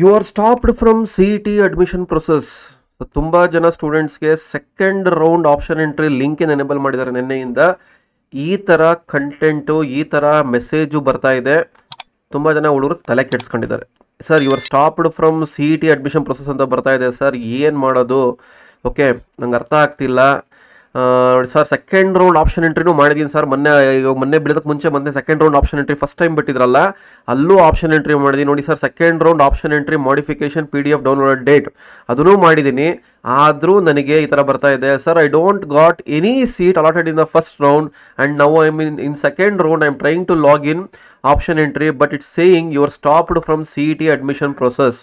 you are stopped from C E T admission process ತುಂಬ ಜನ ಸ್ಟೂಡೆಂಟ್ಸ್ಗೆ ಸೆಕೆಂಡ್ ರೌಂಡ್ ಆಪ್ಷನ್ ಎಂಟ್ರಿ ಲಿಂಕಿನ enable ಮಾಡಿದ್ದಾರೆ ನಿನ್ನೆಯಿಂದ ಈ ಥರ ಕಂಟೆಂಟು ಈ ಥರ ಮೆಸೇಜು ಬರ್ತಾ ಇದೆ ತುಂಬ ಜನ ಹುಡುಗರು ತಲೆ ಕೆಡ್ಸ್ಕೊಂಡಿದ್ದಾರೆ sir are stopped from C E T admission process ಅಂತ ಬರ್ತಾ ಇದೆ ಸರ್ ಏನು ಮಾಡೋದು ಓಕೆ ನಂಗೆ ಅರ್ಥ ಆಗ್ತಿಲ್ಲ ನೋಡಿ ಸರ್ ಸೆಕೆಂಡ್ ರೌಂಡ್ ಆಪ್ಷನ್ ಎಂಟ್ರಿನೂ ಮಾಡಿದ್ದೀನಿ ಸರ್ ಮೊನ್ನೆ ಮೊನ್ನೆ ಬಿಡೋದಕ್ಕೆ ಮುಂಚೆ ಮೊನ್ನೆ second round option entry first time ಬಿಟ್ಟಿದ್ರಲ್ಲ ಅಲ್ಲೂ ಆಪ್ಷನ್ ಎಂಟ್ರಿ ಮಾಡಿದ್ದೀನಿ ನೋಡಿ sir second round option entry modification P D F download date ಅದನ್ನು ಮಾಡಿದ್ದೀನಿ ಆದರೂ ನನಗೆ ಈ ಥರ ಬರ್ತಾ ಇದೆ sir I don't got any seat allotted in the first round and now I mean in second round I am trying to log in option entry but it's saying your stopped from C E T admission process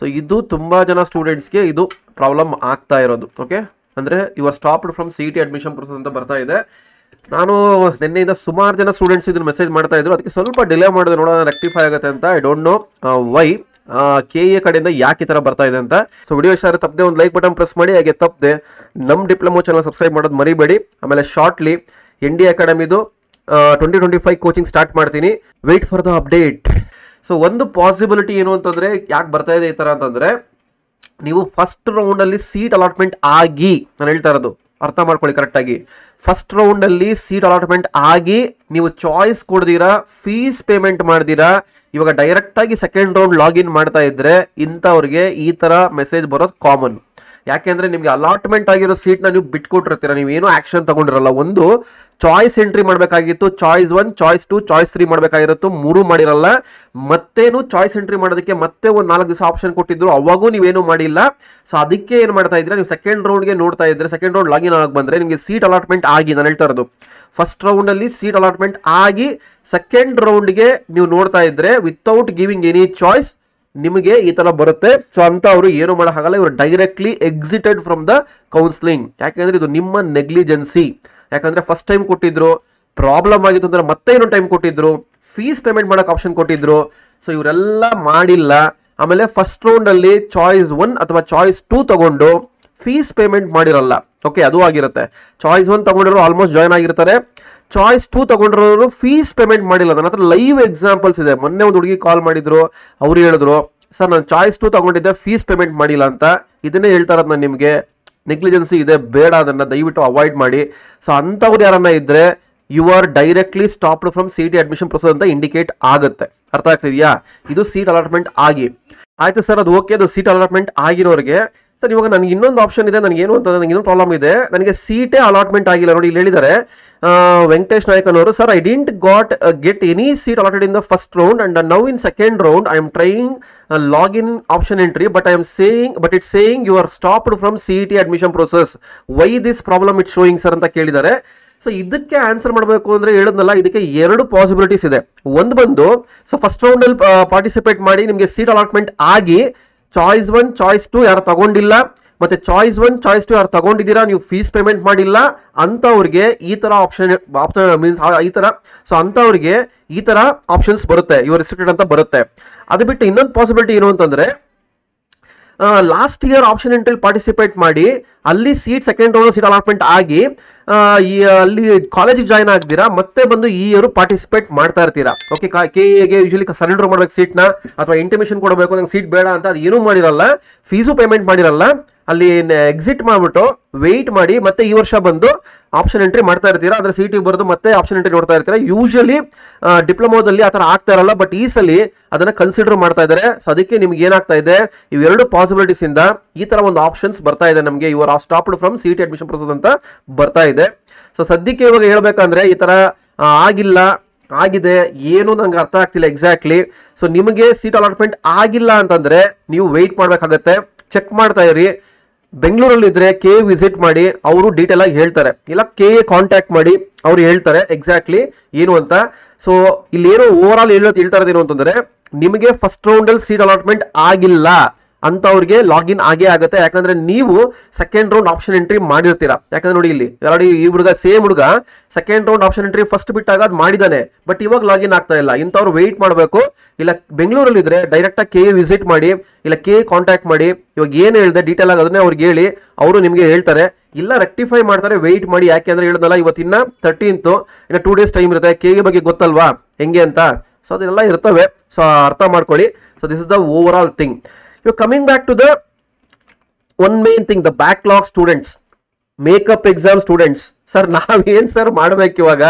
so ಇದು ತುಂಬ ಜನ ಸ್ಟೂಡೆಂಟ್ಸ್ಗೆ ಇದು problem ಆಗ್ತಾ ಇರೋದು okay ಅಂದರೆ ಇವರ್ stopped from C T admission process ಅಂತ ಬರ್ತಾ ಇದೆ ನಾನು ನಿನ್ನೆಯಿಂದ ಸುಮಾರು ಜನ ಸ್ಟೂಡೆಂಟ್ಸ್ ಇದನ್ನು ಮೆಸೇಜ್ ಮಾಡ್ತಾ ಇದ್ರು ಅದಕ್ಕೆ ಸ್ವಲ್ಪ ಡಿಲೇ ಮಾಡಿದೆ ನೋಡೋಣ ರೆಕ್ಟಿಫೈ ಆಗುತ್ತೆ ಅಂತ I don't know why K A ಕಡೆಯಿಂದ ಯಾಕೆ ಈ ಥರ ಬರ್ತಾ ಇದೆ ಅಂತ ಸೊ ವಿಡಿಯೋ ಇಷ್ಟ ತಪ್ಪದೆ ಒಂದು ಲೈಕ್ ಬಟನ್ ಪ್ರೆಸ್ ಮಾಡಿ ಹಾಗೆ ತಪ್ಪದೆ ನಮ್ಮ ಡಿಪ್ಲೊಮೊ ಚಾನಲ್ ಸಬ್ಸ್ಕ್ರೈಬ್ ಮಾಡೋದು ಮರಿಬೇಡಿ ಆಮೇಲೆ ಶಾರ್ಟ್ಲಿ ಎನ್ ಡಿ ಅಕಾಡೆಮಿದು twenty twenty five coaching start ಮಾಡ್ತೀನಿ wait for the update so ಒಂದು ಪಾಸಿಬಿಲಿಟಿ ಏನು ಅಂತಂದರೆ ಯಾಕೆ ಬರ್ತಾ ಇದೆ ಈ ಥರ ಅಂತಂದರೆ ನೀವು ಫಸ್ಟ್ ರೌಂಡಲ್ಲಿ ಸೀಟ್ ಅಲಾಟ್ಮೆಂಟ್ ಆಗಿ ನಾನು ಹೇಳ್ತಾ ಇರೋದು ಅರ್ಥ ಮಾಡ್ಕೊಳ್ಳಿ ಕರೆಕ್ಟಾಗಿ ಫಸ್ಟ್ ರೌಂಡಲ್ಲಿ ಸೀಟ್ ಅಲಾಟ್ಮೆಂಟ್ ಆಗಿ ನೀವು ಚಾಯ್ಸ್ ಕೊಡ್ದಿರಾ ಫೀಸ್ ಪೇಮೆಂಟ್ ಮಾಡ್ದಿರಾ ಇವಾಗ ಡೈರೆಕ್ಟಾಗಿ ಸೆಕೆಂಡ್ ರೌಂಡ್ ಲಾಗಿನ್ ಮಾಡ್ತಾ ಇದ್ದರೆ ಇಂಥವ್ರಿಗೆ ಈ ಥರ ಮೆಸೇಜ್ ಬರೋದು ಕಾಮನ್ ಯಾಕೆಂದ್ರೆ ನಿಮಗೆ ಅಲಾಟ್ಮೆಂಟ್ ಆಗಿರೋ ಸೀಟ್ನ ನೀವು ಬಿಟ್ಕೊಟ್ಟಿರ್ತೀರ ನೀವು ಏನು ಆಕ್ಷನ್ ತಗೊಂಡಿರಲ್ಲ ಒಂದು ಚಾಯ್ಸ್ ಎಂಟ್ರಿ ಮಾಡಬೇಕಾಗಿತ್ತು choice one choice two choice three ಮಾಡಬೇಕಾಗಿರುತ್ತೋ ಮೂರು ಮಾಡಿರಲ್ಲ ಮತ್ತೇನು ಚಾಯ್ಸ್ ಎಂಟ್ರಿ ಮಾಡೋದಕ್ಕೆ ಮತ್ತೆ ಒಂದು ನಾಲ್ಕು ದಿವಸ ಆಪ್ಷನ್ ಕೊಟ್ಟಿದ್ರು ಅವಾಗೂ ನೀವೇನು ಮಾಡಿಲ್ಲ ಸೊ ಅದಕ್ಕೆ ಏನು ಮಾಡ್ತಾ ಇದ್ರೆ ನೀವು ಸೆಕೆಂಡ್ ರೌಂಡ್ಗೆ ನೋಡ್ತಾ ಇದ್ರೆ ಸೆಕೆಂಡ್ ರೌಂಡ್ ಲಾಗಿನ್ ಆಗಿ ಬಂದ್ರೆ ನಿಮಗೆ ಸೀಟ್ ಅಲಾಟ್ಮೆಂಟ್ ಆಗಿ ನಾನು ಹೇಳ್ತಾ ಇರೋದು ಫಸ್ಟ್ ರೌಂಡಲ್ಲಿ ಸೀಟ್ ಅಲಾಟ್ಮೆಂಟ್ ಆಗಿ ಸೆಕೆಂಡ್ ಗೆ ನೀವು ನೋಡ್ತಾ ಇದ್ರೆ ವಿತೌಟ್ ಗಿವಿಂಗ್ ಎನಿ ಚಾಯ್ಸ್ ನಿಮಗೆ ಈ ತರ ಬರುತ್ತೆ ಸೊ ಅಂತ ಅವರು ಏನು ಹಾಗಲ್ಲ ಇವರು directly exited from the counselling ಯಾಕೆಂದ್ರೆ ಇದು ನಿಮ್ಮ ನೆಗ್ಲಿಜೆನ್ಸಿ ಯಾಕಂದ್ರೆ ಫಸ್ಟ್ ಟೈಮ್ ಕೊಟ್ಟಿದ್ರು ಪ್ರಾಬ್ಲಮ್ ಆಗಿತ್ತು ಅಂದ್ರೆ ಮತ್ತೆ ಏನೋ ಟೈಮ್ ಕೊಟ್ಟಿದ್ರು ಫೀಸ್ ಪೇಮೆಂಟ್ ಮಾಡೋಕೆ ಆಪ್ಷನ್ ಕೊಟ್ಟಿದ್ರು ಸೊ ಇವರೆಲ್ಲ ಮಾಡಿಲ್ಲ ಆಮೇಲೆ ಫಸ್ಟ್ ರೌಂಡಲ್ಲಿ ಚಾಯ್ಸ್ ಒನ್ ಅಥವಾ ಚಾಯ್ಸ್ ಟೂ ತಗೊಂಡು ಫೀಸ್ ಪೇಮೆಂಟ್ ಮಾಡಿರಲ್ಲ ಓಕೆ ಅದು ಆಗಿರುತ್ತೆ ಚಾಯ್ಸ್ ಒನ್ ತಗೊಂಡಿರೋರು ಆಲ್ಮೋಸ್ಟ್ ಜಾಯ್ನ್ ಆಗಿರ್ತಾರೆ ಚಾಯ್ಸ್ ಟೂ ತಗೊಂಡಿರೋರು ಫೀಸ್ ಪೇಮೆಂಟ್ ಮಾಡಿಲ್ಲ ನನ್ನ ಹತ್ರ ಲೈವ್ ಎಕ್ಸಾಂಪಲ್ಸ್ ಇದೆ ಮೊನ್ನೆ ಒಂದು ಹುಡುಗಿ ಕಾಲ್ ಮಾಡಿದ್ರು ಅವ್ರು ಹೇಳಿದ್ರು ಸರ್ ನಾನು ಚಾಯ್ಸ್ ಟೂ ತಗೊಂಡಿದ್ದೆ ಫೀಸ್ ಪೇಮೆಂಟ್ ಮಾಡಿಲ್ಲ ಅಂತ ಇದನ್ನೇ ಹೇಳ್ತಾ ಇರೋದು ನಾನು ನಿಮಗೆ ನೆಗ್ಲಿಜೆನ್ಸಿ ಇದೆ ಬೇಡ ಅದನ್ನು ದಯವಿಟ್ಟು ಅವಾಯ್ಡ್ ಮಾಡಿ ಸೊ ಅಂಥವ್ರು ಯಾರನ್ನ ಇದ್ದರೆ you are directly stopped from T admission process ಅಂತ ಇಂಡಿಕೇಟ್ ಆಗುತ್ತೆ ಅರ್ಥ ಆಗ್ತಿದೆಯಾ ಇದು ಸೀಟ್ ಅಲಾಟ್ಮೆಂಟ್ ಆಗಿ ಆಯಿತು ಸರ್ ಅದು ಓಕೆ ಅದು ಸೀಟ್ ಅಲಾಟ್ಮೆಂಟ್ ಆಗಿರೋರಿಗೆ ಸರ್ ಇವಾಗ ನನಗೆ ಇನ್ನೊಂದು ಆಪ್ಷನ್ ಇದೆ ನನಗೆ ಏನು ಅಂತ ನನಗೆ ಇನ್ನೊಂದು ಪ್ರಾಬ್ಲಮ್ ಇದೆ ನನಗೆ ಸೀಟೇ ಅಲಾಟ್ಮೆಂಟ್ ಆಗಿಲ್ಲ ನೋಡಿ ಇಲ್ಲಿ ಹೇಳಿದ್ದಾರೆ ವೆಂಕಟೇಶ್ ನಾಯಕ್ ಅನ್ನೋರು sir I didn't got get any seat allotted in the first round and now in second round I am trying login option entry but I am saying but it saying you are stopped from C T admission process why this problem it showing sir ಅಂತ ಕೇಳಿದ್ದಾರೆ so ಇದಕ್ಕೆ answer ಮಾಡಬೇಕು ಅಂದರೆ ಹೇಳಿದ್ನಲ್ಲ ಇದಕ್ಕೆ ಎರಡು possibilities ಇದೆ ಒಂದು ಬಂದು ಸೊ ಫಸ್ಟ್ ಅಲ್ಲಿ ಪಾರ್ಟಿಸಿಪೇಟ್ ಮಾಡಿ ನಿಮಗೆ ಸೀಟ್ ಅಲಾಟ್ಮೆಂಟ್ ಆಗಿ ಚಾಯ್ಸ್ ಒನ್ ಚಾಯ್ಸ್ ಟು ಯಾರು ತಗೊಂಡಿಲ್ಲ ಮತ್ತೆ ಚಾಯ್ಸ್ ಒನ್ ಚಾಯ್ಸ್ ಟು ಯಾರು ತಗೊಂಡಿದ್ದೀರಾ ನೀವು ಫೀಸ್ ಪೇಮೆಂಟ್ ಮಾಡಿಲ್ಲ ಅಂಥವ್ರಿಗೆ ಈ ಥರ ಆಪ್ಷನ್ ಆಪ್ಷನ್ ಮೀನ್ಸ್ ಈ ಥರ ಸೊ ಅಂಥವ್ರಿಗೆ ಈ ಥರ ಆಪ್ಷನ್ಸ್ ಬರುತ್ತೆ ಇವರು ರಿಸ್ಟ್ರಿಕ್ಟೆಡ್ ಅಂತ ಬರುತ್ತೆ ಅದು ಬಿಟ್ಟು ಇನ್ನೊಂದು ಪಾಸಿಬಿಲಿಟಿ ಏನು ಅಂತಂದರೆ ಲಾಸ್ಟ್ ಇಯರ್ ಆಪ್ಷನ್ ಎಂಟ್ರಿಲಿ ಪಾರ್ಟಿಸಿಪೇಟ್ ಮಾಡಿ ಅಲ್ಲಿ seat second round seat allotment ಆಗಿ ಈ ಅಲ್ಲಿ ಕಾಲೇಜಿಗೆ ಜಾಯ್ನ್ ಆಗ್ದಿರಾ ಮತ್ತೆ ಬಂದು ಈ ಇಯರ್ ಪಾರ್ಟಿಸಿಪೇಟ್ ಮಾಡ್ತಾ ಇರ್ತೀರಾ ಓಕೆ ಕೆ ಎಗೆ ಯೂಶಲಿ ಸರೆಂಡರ್ ಮಾಡ್ಬೇಕು ಸೀಟ್ನ ಅಥವಾ ಇಂಟಿಮೇಶನ್ ಕೊಡಬೇಕು ನಂಗೆ ಸೀಟ್ ಬೇಡ ಅಂತ ಅದು ಏನೂ ಮಾಡಿರಲ್ಲ ಫೀಸು ಪೇಮೆಂಟ್ ಮಾಡಿರಲ್ಲ ಅಲ್ಲಿ ಎಕ್ಸಿಟ್ ಮಾಡಿಬಿಟ್ಟು ವೆಯ್ಟ್ ಮಾಡಿ ಮತ್ತೆ ಈ ವರ್ಷ ಬಂದು ಆಪ್ಷನ್ ಎಂಟ್ರಿ ಮಾಡ್ತಾ ಇರ್ತೀರಾ ಅಂದರೆ ಸಿ ಟಿ ಬರೆದು ಮತ್ತೆ ಆಪ್ಷನ್ ಎಂಟ್ರಿ ನೋಡ್ತಾ ಇರ್ತೀರಾ ಯೂಶಲಿ ಡಿಪ್ಲೊಮೋದಲ್ಲಿ ಆ ಥರ ಆಗ್ತಾ ಇರಲ್ಲ ಬಟ್ ಈ ಸಲ ಅದನ್ನು ಕನ್ಸಿಡರ್ ಮಾಡ್ತಾ ಇದ್ದಾರೆ ಸೊ ಅದಕ್ಕೆ ನಿಮ್ಗೆ ಏನಾಗ್ತಾ ಇದೆ ಇವೆರಡು ಇಂದ ಈ ಥರ ಒಂದು ಆಪ್ಷನ್ಸ್ ಬರ್ತಾ ಇದೆ ನಮಗೆ ಇವರು ಆ stopped from C admission process ಅಂತ ಬರ್ತಾ ಇದೆ ಸೊ ಸದ್ಯಕ್ಕೆ ಇವಾಗ ಹೇಳ್ಬೇಕಂದ್ರೆ ಈ ಥರ ಆಗಿಲ್ಲ ಆಗಿದೆ ಏನು ನಂಗೆ ಅರ್ಥ ಆಗ್ತಿಲ್ಲ ಎಕ್ಸಾಕ್ಟ್ಲಿ ಸೊ ನಿಮಗೆ ಸೀಟ್ ಅಲಾಟ್ಮೆಂಟ್ ಆಗಿಲ್ಲ ಅಂತಂದರೆ ನೀವು ವೆಯ್ಟ್ ಮಾಡಬೇಕಾಗತ್ತೆ ಚೆಕ್ ಮಾಡ್ತಾ ಇರಿ ಇದ್ರೆ ಕೆ ವಿಸಿಟ್ ಮಾಡಿ ಅವರು ಡೀಟೇಲ್ ಆಗಿ ಹೇಳ್ತಾರೆ ಇಲ್ಲ ಕೆ ಎ ಕಾಂಟ್ಯಾಕ್ಟ್ ಮಾಡಿ ಅವ್ರು ಹೇಳ್ತಾರೆ ಎಕ್ಸಾಕ್ಟ್ಲಿ ಏನು ಅಂತ ಸೊ ಏನು ಓವರ್ ಆಲ್ ಹೇಳೋದು ಹೇಳ್ತಾ ಇರೋದೇನು ಅಂತಂದರೆ ನಿಮಗೆ ಫಸ್ಟ್ ರೌಂಡಲ್ಲಿ ಸೀಟ್ ಅಲಾಟ್ಮೆಂಟ್ ಆಗಿಲ್ಲ ಅಂಥವ್ರಿಗೆ ಲಾಗಿನ್ ಆಗೇ ಆಗುತ್ತೆ ಯಾಕಂದ್ರೆ ನೀವು ಸೆಕೆಂಡ್ ರೌಂಡ್ ಆಪ್ಷನ್ ಎಂಟ್ರಿ ಮಾಡಿರ್ತೀರಾ ಯಾಕಂದ್ರೆ ನೋಡಿ ಇಲ್ಲಿ ಎರಡು ಈ ಹುಡುಗ ಸೇಮ್ ಹುಡುಗ second round option entry first ಬಿಟ್ಟಾಗ ಅದು ಮಾಡಿದಾನೆ ಬಟ್ ಇವಾಗ ಲಾಗಿನ್ ಆಗ್ತಾ ಇಲ್ಲ ಇಂಥವ್ರು ವೆಯ್ಟ್ ಮಾಡಬೇಕು ಇಲ್ಲ ಬೆಂಗಳೂರಲ್ಲಿ ಇದ್ರೆ ಡೈರೆಕ್ಟ್ ಆಗಿ ಕೆ ವಿಸಿಟ್ ಮಾಡಿ ಇಲ್ಲ ಕೆ ಕಾಂಟ್ಯಾಕ್ಟ್ ಮಾಡಿ ಇವಾಗ ಏನು ಹೇಳಿದೆ ಡೀಟೇಲ್ ಆಗಿ ಅದನ್ನೇ ಅವ್ರಿಗೆ ಹೇಳಿ ಅವರು ನಿಮಗೆ ಹೇಳ್ತಾರೆ ಇಲ್ಲ ರೆಕ್ಟಿಫೈ ಮಾಡ್ತಾರೆ ವೆಯ್ಟ್ ಮಾಡಿ ಯಾಕೆ ಅಂದ್ರೆ ಹೇಳಿದ್ನಲ್ಲ ಇವತ್ತಿನ ತರ್ಟೀನ್ತು ಇನ್ನು ಟೂ ಡೇಸ್ ಟೈಮ್ ಇರುತ್ತೆ ಕೆ ಬಗ್ಗೆ ಗೊತ್ತಲ್ವಾ ಹೆಂಗೆ ಅಂತ ಸೊ ಅದೆಲ್ಲ ಇರ್ತವೆ ಸೊ ಅರ್ಥ ಮಾಡ್ಕೊಳ್ಳಿ so this is the overall thing Now coming back to the one main thing, the backlog students, makeup exam students sir ನಾವೇನು ಸರ್ ಮಾಡಬೇಕು ಇವಾಗ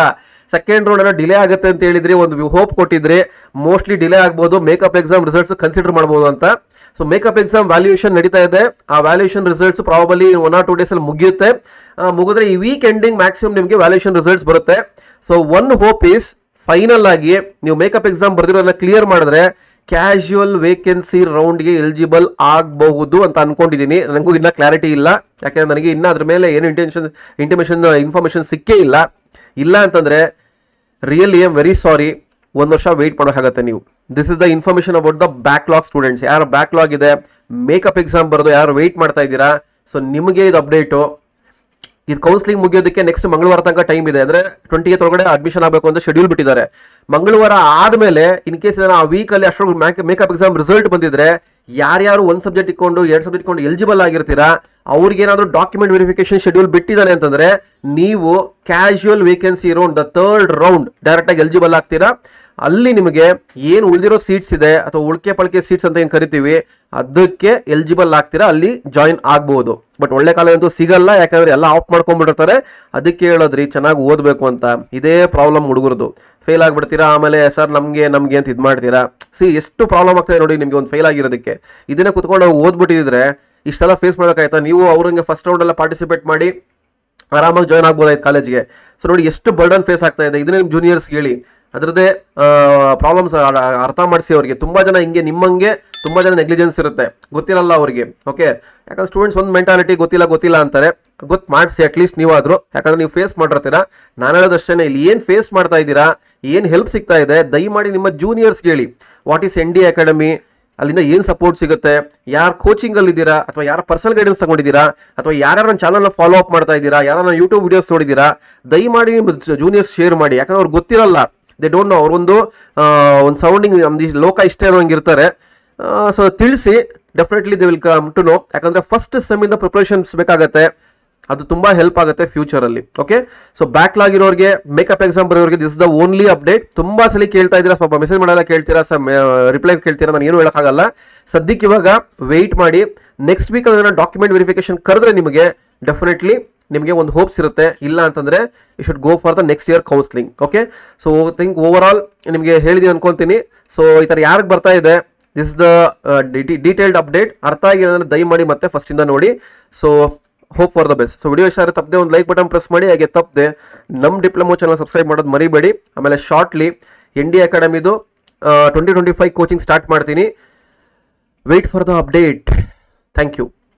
ಸೆಕೆಂಡ್ ರೌಂಡ್ ಡಿಲೇ ಆಗುತ್ತೆ ಅಂತ ಹೇಳಿದ್ರೆ ಒಂದು ಹೋಪ್ ಕೊಟ್ಟಿದ್ರಿ ಮೋಸ್ಟ್ಲಿ ಡಿಲೇ ಆಗ್ಬೋದು ಮೇಕಪ್ ಎಕ್ಸಾಮ್ ರಿಸಲ್ಟ್ಸ್ ಕನ್ಸಿಡರ್ ಮಾಡ್ಬೋದು ಅಂತ ಸೊ ಮೇಕಪ್ ಎಕ್ಸಾಮ್ ವ್ಯಾಲ್ಯೂಷನ್ ನಡೀತಾ ಇದೆ ಆ valuation results probably one or two ಡೇಸಲ್ಲಿ ಮುಗಿಯುತ್ತೆ ಮುಗಿದ್ರೆ ಈ ವೀಕ್ ಎಂಡಿಂಗ್ ಮ್ಯಾಕ್ಸಿಮಮ್ ನಿಮಗೆ ವ್ಯಾಲ್ಯೂಷನ್ ರಿಸಲ್ಟ್ಸ್ ಬರುತ್ತೆ so one hope is final ಆಗಿ ನೀವು ಮೇಕಪ್ ಎಕ್ಸಾಮ್ ಬರೆದಿರೋದನ್ನ ಕ್ಲಿಯರ್ ಮಾಡಿದ್ರೆ ಕ್ಯಾಶುವಲ್ ವೇಕೆನ್ಸಿ ರೌಂಡ್ಗೆ ಎಲಿಜಿಬಲ್ ಆಗಬಹುದು ಅಂತ ಅಂದ್ಕೊಂಡಿದ್ದೀನಿ ನನಗೂ ಇನ್ನೂ ಕ್ಲಾರಿಟಿ ಇಲ್ಲ ಯಾಕೆಂದರೆ ನನಗೆ ಇನ್ನೂ ಅದ್ರ ಮೇಲೆ ಏನು ಇಂಟೆನ್ಷನ್ ಇಂಟಿಮೇಷನ್ ಇನ್ಫಾರ್ಮೇಷನ್ ಸಿಕ್ಕೇ ಇಲ್ಲ ಇಲ್ಲ ಅಂತಂದರೆ really I am very sorry ಒಂದು ವರ್ಷ ವೆಯ್ಟ್ ಮಾಡೋಕ್ಕಾಗತ್ತೆ ನೀವು this is the information about the backlog students ಯಾರು ಬ್ಯಾಕ್ಲಾಗ್ ಇದೆ ಮೇಕಪ್ ಎಕ್ಸಾಮ್ ಬರೋದು ಯಾರು ವೆಯ್ಟ್ ಮಾಡ್ತಾ ಇದ್ದೀರಾ ಸೊ ನಿಮಗೆ ಇದು ಅಪ್ಡೇಟು ಇದು ಕೌನ್ಸಿಲಿಂಗ್ ಮುಗಿಯೋದಕ್ಕೆ ನೆಕ್ಸ್ಟ್ ಮಂಗಳವಾರ ತನಕ ಟೈಮ್ ಇದೆ ಅಂದ್ರೆ ಟ್ವೆಂಟಿ ಒಳಗಡೆ ಅಡ್ಮಿಷನ್ ಆಗಬೇಕು ಅಂತ ಶೆಡ್ಯೂಲ್ ಬಿಟ್ಟಿದ್ದಾರೆ ಮಂಗಳವಾರ ಆದಮೇಲೆ ಇನ್ ಕೇಸ್ ಆ ವೀಕಲ್ಲಿ ಅಷ್ಟೊಂದು ಮೇಕಪ್ ಎಕ್ಸಾಮ್ ರಿಸಲ್ಟ್ ಬಂದಿದ್ರೆ ಯಾರ್ಯಾರು ಒಂದು ಸಬ್ಜೆಕ್ಟ್ ಇಟ್ಕೊಂಡು ಎರಡು ಸಬ್ಜೆಕ್ಟ್ ಇಟ್ಕೊಂಡು ಎಲಿಜಿಬಲ್ ಆಗಿರ್ತೀರಾ ಅವ್ರಿಗೇನಾದರೂ ಡಾಕ್ಯುಮೆಂಟ್ ವೆರಿಫಿಕೇಶನ್ ಶೆಡ್ಯೂಲ್ ಬಿಟ್ಟಿದ್ದಾನೆ ಅಂತಂದರೆ ನೀವು ಕ್ಯಾಶುಯಲ್ ವೇಕೆನ್ಸಿ ಇರೋ ದ ಥರ್ಡ್ ರೌಂಡ್ ಡೈರೆಕ್ಟಾಗಿ ಎಲಿಜಿಬಲ್ ಆಗ್ತೀರಾ ಅಲ್ಲಿ ನಿಮಗೆ ಏನು ಉಳಿದಿರೋ ಸೀಟ್ಸ್ ಇದೆ ಅಥವಾ ಉಳ್ಕೆ ಪಳಕೆ ಸೀಟ್ಸ್ ಅಂತ ಏನು ಕರಿತೀವಿ ಅದಕ್ಕೆ ಎಲಿಜಿಬಲ್ ಆಗ್ತೀರಾ ಅಲ್ಲಿ ಜಾಯಿನ್ ಆಗ್ಬೋದು ಬಟ್ ಒಳ್ಳೆ ಕಾಲ ಸಿಗಲ್ಲ ಯಾಕಂದರೆ ಎಲ್ಲ ಆಫ್ ಮಾಡ್ಕೊಂಡ್ಬಿಡ್ತಾರೆ ಅದಕ್ಕೆ ಹೇಳೋದ್ರಿ ಚೆನ್ನಾಗಿ ಓದಬೇಕು ಅಂತ ಇದೇ ಪ್ರಾಬ್ಲಮ್ ಹುಡುಗರದು ಫೇಲ್ ಆಗಿಬಿಡ್ತೀರಾ ಆಮೇಲೆ ಸರ್ ನಮಗೆ ನಮಗೆ ಅಂತ ಇದು ಮಾಡ್ತೀರಾ ಸಿ ಎಷ್ಟು ಪ್ರಾಬ್ಲಮ್ ಆಗ್ತದೆ ನೋಡಿ ನಿಮಗೆ ಒಂದು ಫೇಲ್ ಆಗಿರೋದಕ್ಕೆ ಇದನ್ನೇ ಕುತ್ಕೊಂಡು ಓದ್ಬಿಟ್ಟಿದ್ರೆ ಇಷ್ಟೆಲ್ಲ ಫೇಸ್ ಮಾಡೋಕ್ಕಾಯ್ತಾ ನೀವು ಅವ್ರಂಗೆ ಫಸ್ಟ್ ರೌಂಡೆಲ್ಲ ಪಾರ್ಟಿಸಿಪೇಟ್ ಮಾಡಿ ಆರಾಮಾಗಿ ಜಾಯ್ನ್ ಆಗ್ಬೋದಾಯ್ತು ಕಾಲೇಜ್ಗೆ ಸೊ ನೋಡಿ ಎಷ್ಟು ಬರ್ಡನ್ ಫೇಸ್ ಆಗ್ತಾ ಇದೆ ಇದನ್ನ ನಿಮ್ಮ ಜೂನಿಯರ್ಸ್ ಹೇಳಿ ಅದರದ್ದೇ ಪ್ರಾಬ್ಲಮ್ಸ್ ಅರ್ಥ ಮಾಡಿಸಿ ಅವರಿಗೆ ತುಂಬ ಜನ ಹಿಂಗೆ ನಿಮ್ಮಂಗೆ ತುಂಬ ಜನ ನೆಗ್ಲಿಜೆನ್ಸ್ ಇರುತ್ತೆ ಗೊತ್ತಿರಲ್ಲ ಅವರಿಗೆ ಓಕೆ ಯಾಕಂದ್ರೆ ಸ್ಟೂಡೆಂಟ್ಸ್ ಒಂದು ಮೆಂಟಾಲಿಟಿ ಗೊತ್ತಿಲ್ಲ ಗೊತ್ತಿಲ್ಲ ಅಂತಾರೆ ಗೊತ್ತು ಮಾಡಿಸಿ ಅಟ್ಲೀಸ್ಟ್ ನೀವಾದರೂ ಯಾಕಂದ್ರೆ ನೀವು ಫೇಸ್ ಮಾಡಿರ್ತೀರಾ ನಾನು ಹೇಳೋದಷ್ಟೇ ಇಲ್ಲಿ ಏನು ಫೇಸ್ ಮಾಡ್ತಾ ಇದ್ದೀರಾ ಏನು ಹೆಲ್ಪ್ ಸಿಗ್ತಾ ಇದೆ ದಯಮಾಡಿ ನಿಮ್ಮ ಜೂನಿಯರ್ಸ್ ಹೇಳಿ what is N D academy ಅಲ್ಲಿಂದ ಏನು ಸಪೋರ್ಟ್ ಸಿಗುತ್ತೆ ಯಾರು ಕೋಚಿಂಗಲ್ಲಿದ್ದೀರಾ ಅಥವಾ ಯಾರ ಪರ್ಸನಲ್ ಗೈಡೆನ್ಸ್ ತಗೊಂಡಿದ್ದೀರಾ ಅಥವಾ ಯಾರ್ಯಾರ ನನ್ನ ಚಾನಲ್ನ ಫಾಲೋ ಅಪ್ ಮಾಡ್ತಾ ಇದ್ದೀರಾ ಯಾರನ್ನ ಯೂಟ್ಯೂಬ್ ವೀಡಿಯೋಸ್ ನೋಡಿದ್ದೀರಾ ದಯಮಾಡಿ ನಿಮ್ಮ ಜೂನಿಯರ್ಸ್ ಶೇರ್ ಮಾಡಿ ಯಾಕಂದ್ರೆ ಅವ್ರು ಗೊತ್ತಿರಲ್ಲ ದೇ ಡೋಂಟ್ ನೋ ಅವ್ರೊಂದು ಒಂದು ಸೌಂಡಿಂಗ್ ನಮ್ದು ಲೋಕ ಇಷ್ಟ ಇರ್ತಾರೆ ಸೊ ತಿಳಿಸಿ definitely they will come to know ಯಾಕಂದರೆ ಫಸ್ಟ್ ಸೆಮ್ಮಿಂದ ಪ್ರಿಪ್ರೇಷನ್ಸ್ ಬೇಕಾಗತ್ತೆ ಅದು ತುಂಬ ಹೆಲ್ಪ್ ಆಗುತ್ತೆ ಫ್ಯೂಚರಲ್ಲಿ ಓಕೆ ಸೊ ಬ್ಯಾಕ್ಲಾಗ್ ಇರೋರಿಗೆ ಮೇಕಪ್ ಎಕ್ಸಾಮ್ ಬರೋರಿಗೆ ದಿಸ್ ದ ಓನ್ಲಿ ಅಪ್ಡೇಟ್ ತುಂಬ ಸಲ ಕೇಳ್ತಾ ಇದ್ದೀರಾ ಸ್ವಲ್ಪ ಮೆಸೇಜ್ ಮಾಡೋಲ್ಲ ಕೇಳ್ತೀರಾ ಸ ರಿಪ್ಲೈ ಕೇಳ್ತೀರಾ ನಾನು ಏನು ಹೇಳೋಕ್ಕಾಗಲ್ಲ ಸದ್ಯಕ್ಕೆ ಇವಾಗ ವೆಯ್ಟ್ ಮಾಡಿ ನೆಕ್ಸ್ಟ್ ವೀಕ್ ಅದನ್ನು ಡಾಕ್ಯುಮೆಂಟ್ ವೆರಿಫಿಕೇಶನ್ ಕರೆದ್ರೆ ನಿಮಗೆ ಡೆಫಿನೆಟ್ಲಿ ನಿಮಗೆ ಒಂದು ಹೋಪ್ಸ್ ಇರುತ್ತೆ ಇಲ್ಲ ಅಂತಂದರೆ you should go for the next year counselling okay so think over all ನಿಮಗೆ ಹೇಳಿದೆ ಅನ್ಕೊತೀನಿ ಸೊ ಈ ಥರ ಯಾರಿಗೆ ಬರ್ತಾ ಇದೆ ದಿಸ್ ದ ಡೀಟೇಲ್ಡ್ ಅಪ್ಡೇಟ್ ಅರ್ಥ ಆಗಿದೆ ಅಂದರೆ ದಯಮಾಡಿ ಮತ್ತೆ ಫಸ್ಟಿಂದ ನೋಡಿ so hope for the best so video ಇಷ್ಟ ತಪ್ಪದೆ ಒಂದು ಲೈಕ್ ಬಟನ್ ಪ್ರೆಸ್ ಮಾಡಿ ಹಾಗೆ ತಪ್ಪದೆ ನಮ್ಮ ಡಿಪ್ಲೊಮೋ ಚಾನಲ್ ಸಬ್ಸ್ಕ್ರೈಬ್ ಮಾಡೋದು ಮರಿಬೇಡಿ ಆಮೇಲೆ ಶಾರ್ಟ್ಲಿ ಎನ್ ಡಿ ಅಕಾಡೆಮಿದು twenty twenty five coaching start ಮಾಡ್ತೀನಿ wait for the update thank you